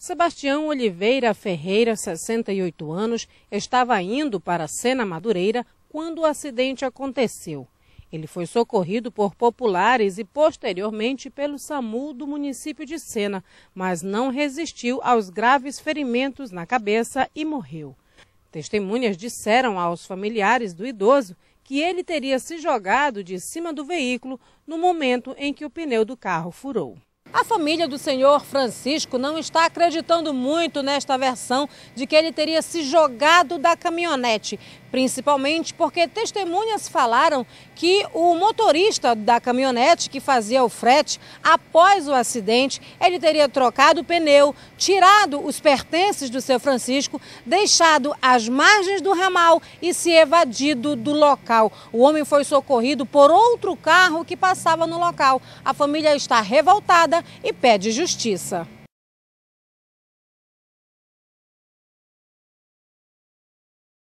Sebastião Oliveira Ferreira, 68 anos, estava indo para Sena Madureira quando o acidente aconteceu. Ele foi socorrido por populares e posteriormente pelo SAMU do município de Sena, mas não resistiu aos graves ferimentos na cabeça e morreu. Testemunhas disseram aos familiares do idoso que ele teria se jogado de cima do veículo no momento em que o pneu do carro furou. A família do senhor Francisco não está acreditando muito nesta versão de que ele teria se jogado da caminhonete principalmente porque testemunhas falaram que o motorista da caminhonete que fazia o frete, após o acidente, ele teria trocado o pneu, tirado os pertences do seu Francisco, deixado às margens do ramal e se evadido do local. O homem foi socorrido por outro carro que passava no local. A família está revoltada e pede justiça.